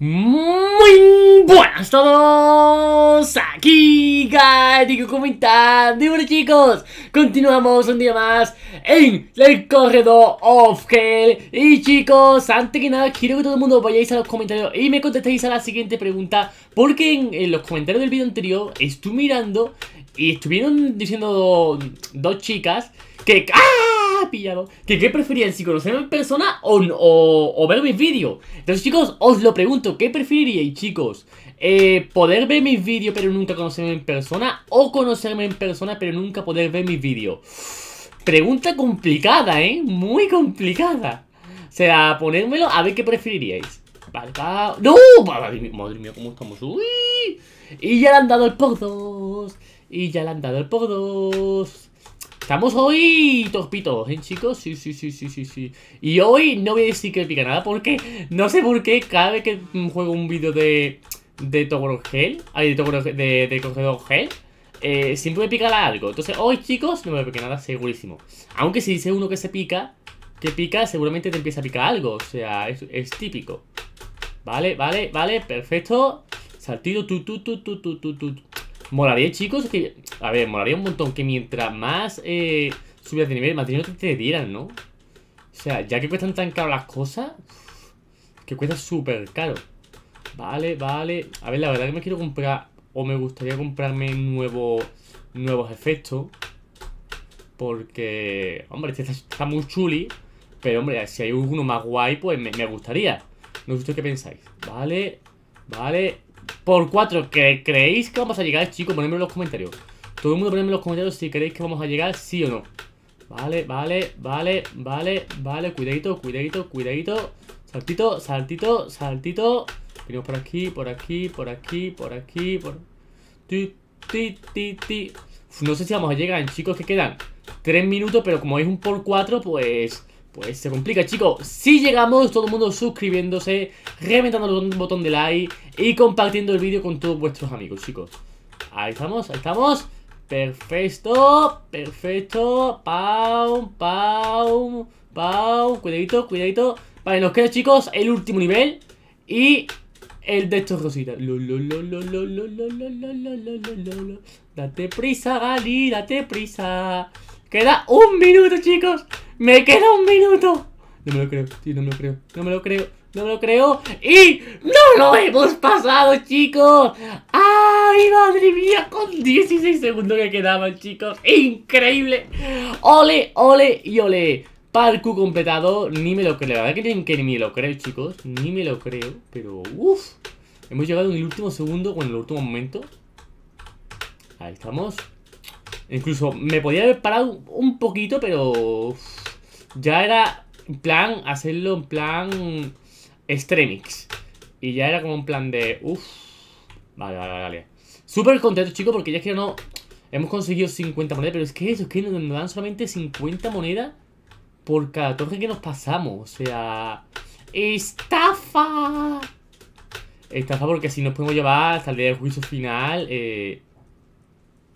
Muy buenas todos, aquí Gatico comentando y bueno chicos, continuamos un día más en el corredor of Hell Y chicos, antes que nada quiero que todo el mundo vayáis a los comentarios y me contestéis a la siguiente pregunta Porque en, los comentarios del vídeo anterior estuve mirando y estuvieron diciendo dos chicas que... ¡ah! pillado. ¿Que qué preferían, si conocerme en persona o, o, o ver mis vídeos? Entonces, chicos, os lo pregunto, ¿qué preferiríais, chicos? Eh, ¿Poder ver mis vídeos pero nunca conocerme en persona? ¿O conocerme en persona pero nunca poder ver mis vídeos? Pregunta complicada, ¿eh? Muy complicada. O sea, ponérmelo a ver qué preferiríais. ¡No! Madre mía, cómo estamos. ¡Uy! Y ya le han dado el por dos. Y ya le han dado el por dos. Estamos hoy tospitos, ¿eh, chicos? Sí, sí, sí, sí, sí, sí. Y hoy no voy a decir que pica nada porque no sé por qué cada vez que juego un vídeo de... De Togoro Gel, ay, de Gel, de, de Gel, eh, siempre me pica algo. Entonces, hoy, chicos, no me pica nada, segurísimo. Aunque si dice uno que se pica, que pica, seguramente te empieza a picar algo. O sea, es, típico. Vale, vale, vale, perfecto. Saltido, tu, tu, tu, tu, tu, Molaría, chicos, que a ver, molaría un montón que mientras más eh, de nivel, más dinero te dieran, ¿no? O sea, ya que cuestan tan caro las cosas, que cuesta súper caro. Vale, vale. A ver, la verdad que me quiero comprar, o me gustaría comprarme nuevos, nuevos efectos. Porque, hombre, este está, muy chuli. Pero, hombre, si hay uno más guay, pues me, gustaría. No sé qué pensáis. Vale, vale. Por cuatro, ¿qué ¿creéis que vamos a llegar, chicos? ponedmelo en los comentarios. Todo el mundo ponedme en los comentarios si queréis que vamos a llegar, sí o no. Vale, vale, vale, vale, vale. Cuidadito, cuidadito, cuidadito. Saltito, saltito, saltito. Venimos por aquí, por aquí, por aquí, por aquí, por... Ti, no sé si vamos a llegar, chicos, que quedan 3 minutos, pero como es un por 4, pues... Pues se complica, chicos. Si llegamos, todo el mundo suscribiéndose, reventando el botón de like y compartiendo el vídeo con todos vuestros amigos, chicos. Ahí estamos, ahí estamos. Perfecto, perfecto. Pau, pau, pau. Cuidadito, cuidadito. Vale, nos queda, chicos, el último nivel. Y el de estos rositas. Date prisa, Gali, date prisa. Queda un minuto, chicos. Me queda un minuto. No me lo creo, tío, no me lo creo. No me lo creo, no me lo creo. ¡Y no lo hemos pasado, chicos! ¡Ah! ¡Ay, madre mía! Con 16 segundos que quedaban, chicos. ¡Increíble! ¡Ole, ole y ole! parku completado, ni me lo creo. La verdad que, ni me lo creo, chicos. Ni me lo creo, pero uff. Hemos llegado en el último segundo, en el último momento. Ahí estamos. Incluso me podía haber parado un poquito, pero... ya era en plan hacerlo en plan... Extremix. Y ya era como un plan de... Uff. Vale, vale, vale. Súper contento, chicos, porque ya es que no... Hemos conseguido 50 monedas, pero es que eso, es que nos dan solamente 50 monedas por cada torre que nos pasamos. O sea... ¡Estafa! Estafa porque si nos podemos llevar hasta el día del juicio final. Eh,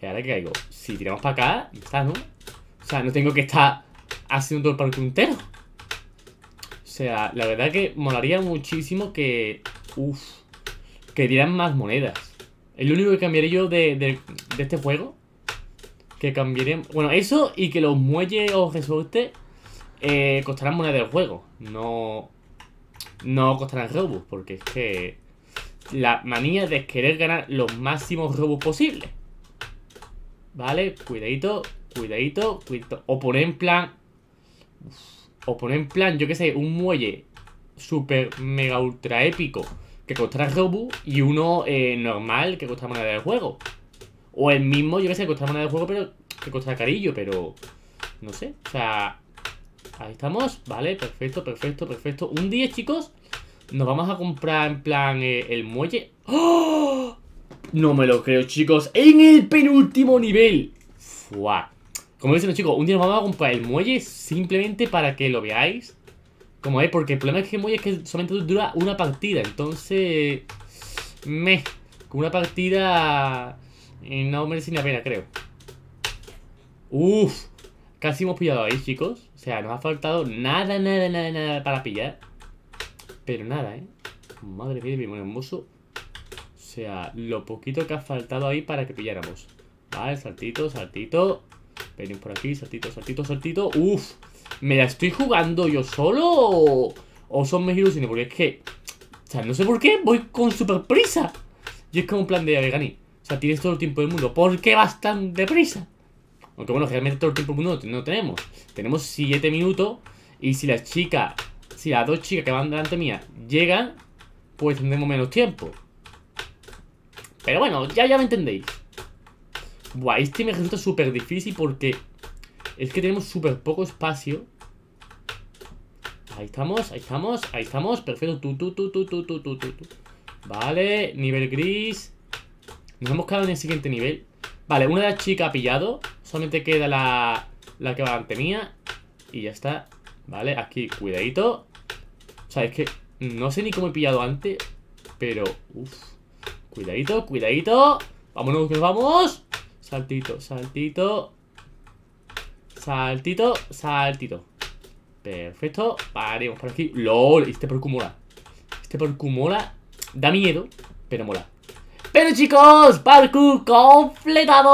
y ahora que caigo. Si tiramos para acá, ya está, ¿no? O sea, no tengo que estar haciendo todo el parque entero. O sea, la verdad que molaría muchísimo que... Uf. Que dieran más monedas. El único que cambiaré yo de, este juego. Que cambiaría... Bueno, eso y que los muelles o resortes eh, costarán moneda del juego. No... No costarán robos, porque es que... La manía de querer ganar los máximos robos posibles. ¿Vale? Cuidadito, cuidadito, cuidadito. O poner en plan... o poner en plan, yo que sé, un muelle super mega ultra épico que costara Robux y uno eh, normal que costara moneda de juego. O el mismo, yo que sé, que costara moneda de juego, pero que cuesta carillo, pero no sé. O sea, ahí estamos, vale, perfecto, perfecto, perfecto. Un día, chicos, nos vamos a comprar en plan eh, el muelle. ¡Oh! No me lo creo, chicos, en el penúltimo nivel. ¡Fuah! Como dicen los chicos, un día nos vamos a comprar el muelle simplemente para que lo veáis. Como es, porque el problema es que es que solamente dura una partida. Entonces, me. Con una partida eh, no merece ni la pena, creo. Uff casi hemos pillado ahí, chicos. O sea, nos ha faltado nada, nada, nada, nada para pillar. Pero nada, ¿eh? Madre mía, mi hermoso. O sea, lo poquito que ha faltado ahí para que pilláramos. Vale, saltito, saltito. Venimos por aquí, saltito, saltito, saltito. Uf. ¿me la estoy jugando yo solo o, son mis ilusiones? Porque es que, o sea, no sé por qué, voy con super prisa. Y es como un plan de Avegani. O sea, tienes todo el tiempo del mundo. ¿Por qué vas tan deprisa? Aunque bueno, realmente todo el tiempo del mundo no tenemos. Tenemos 7 minutos. Y si las chicas, si las dos chicas que van delante mía llegan, pues tendremos menos tiempo. Pero bueno, ya, ya me entendéis. Buah, este me resulta súper difícil porque es que tenemos súper poco espacio. Ahí estamos, ahí estamos, ahí estamos. Perfecto. Tú, tú, tú, tú, tú, tú, tú, tú. Vale, nivel gris. Nos hemos quedado en el siguiente nivel. Vale, una de las chicas ha pillado. Solamente queda la, la que va ante mía. Y ya está. Vale, aquí, cuidadito. O sea, es que no sé ni cómo he pillado antes. Pero, uff. Cuidadito, cuidadito. Vámonos, que vamos. Saltito, saltito. Saltito, saltito. Perfecto. Paremos por aquí. LOL, este por mola. Este por mola. Da miedo, pero mola. Pero chicos, parkour completado,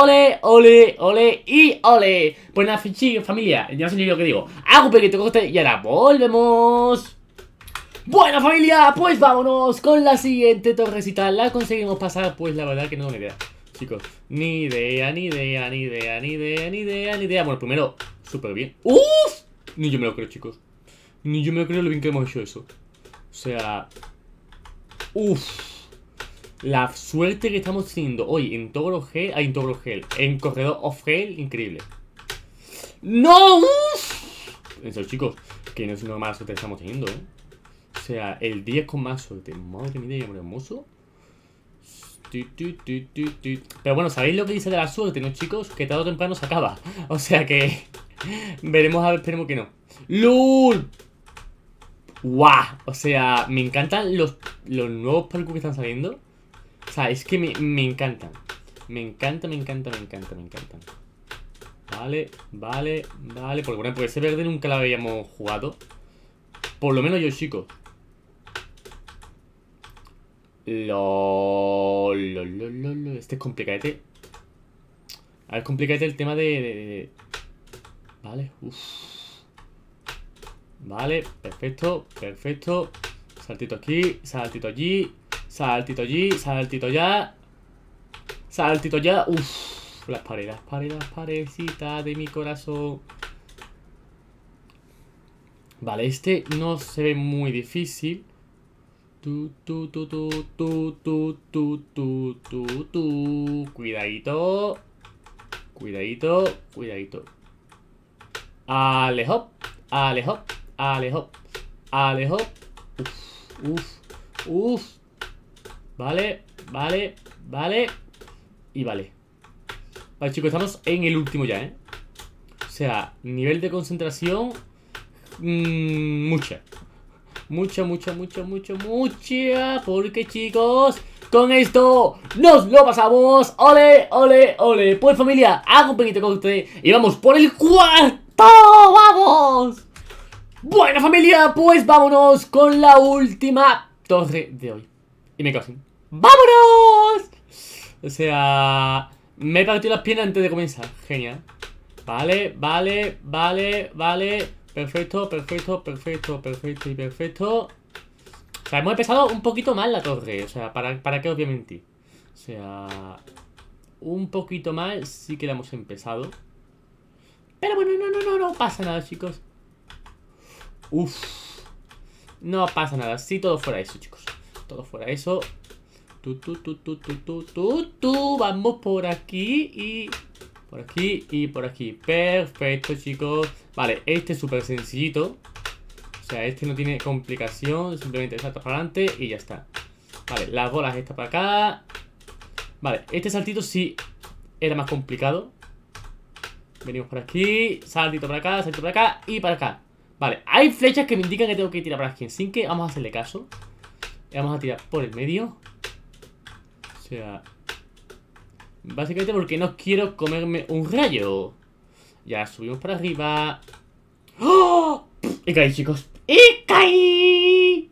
ole, ole, ole y ole Pues nada, familia, ya no sé lo que digo Hago un pequeño coste y ahora volvemos Bueno familia, pues vámonos con la siguiente torrecita La conseguimos pasar, pues la verdad que no me queda chicos. Ni idea, ni idea, ni idea, ni idea, ni idea, ni idea. Bueno, primero, súper bien. ¡Uf! Ni yo me lo creo, chicos. Ni yo me lo creo lo bien que hemos hecho eso. O sea... ¡Uf! La suerte que estamos teniendo hoy en Togro Gel, en los Gel, en Corredor of Gel, increíble. ¡No! ¡Uf! En chicos, que no es una mala suerte que estamos teniendo, ¿eh? O sea, el 10 con más suerte. Madre mía, hombre hermoso. Pero bueno, ¿sabéis lo que dice de la suerte, no chicos? Que tarde o temprano se acaba. O sea que... veremos, a ver, esperemos que no. ¡Lul! ¡Guau! O sea, me encantan los, los nuevos palcos que están saliendo. O sea, es que me, me encantan. Me encanta, me encanta, me encanta, me encanta Vale, vale, vale. Porque bueno, porque ese verde nunca lo habíamos jugado. Por lo menos yo, chicos. Lo este es complicadete. A ver, complicadete el tema de... Vale, Vale, perfecto, perfecto. Saltito aquí, saltito allí, saltito allí, saltito ya. Saltito ya, uff. Las paredes, las paredes, de mi corazón. Vale, este no se ve muy difícil. Tu, tu, tu, tu, tu, tu, tu, tu, tu, Cuidadito. Cuidadito. Cuidadito. Alejo, alejo, alejo, alejo Uf, uf, uf. Vale, vale, vale. Y vale. Vale, chicos, estamos en el último ya, ¿eh? O sea, nivel de concentración... Mmm, mucha. Mucha, mucha, mucha, mucha, mucha. Porque chicos, con esto nos lo pasamos. Ole, ole, ole. Pues familia, hago un pequeño corte y vamos por el cuarto. ¡Vamos! Bueno familia, pues vámonos con la última torre de hoy. Y me en ¡Vámonos! O sea, me he partido las piernas antes de comenzar. Genial. Vale, vale, vale, vale. Perfecto, perfecto, perfecto, perfecto y perfecto. O sea, hemos empezado un poquito mal la torre. O sea, ¿para, para qué obviamente O sea, un poquito mal sí que la hemos empezado. Pero bueno, no, no, no, no pasa nada, chicos. Uff, No pasa nada. Si todo fuera eso, chicos. Todo fuera eso. tu, tú, tú, tú, tú, tú, tú, tú. Vamos por aquí y... Por aquí y por aquí. Perfecto, chicos. Vale, este es súper sencillito. O sea, este no tiene complicación. Simplemente salto para adelante y ya está. Vale, las bolas están para acá. Vale, este saltito sí era más complicado. Venimos por aquí. Saltito para acá, saltito para acá y para acá. Vale, hay flechas que me indican que tengo que tirar para aquí. Sin que vamos a hacerle caso. Vamos a tirar por el medio. O sea, Básicamente porque no quiero comerme un rayo. Ya, subimos para arriba. ¡Oh! caí, chicos. ¡Y caí!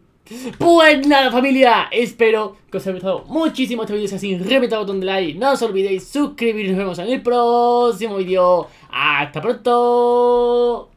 Pues nada familia, espero que os haya gustado muchísimo este vídeo, si así repita el botón de like, no os olvidéis suscribir nos vemos en el próximo vídeo, hasta pronto.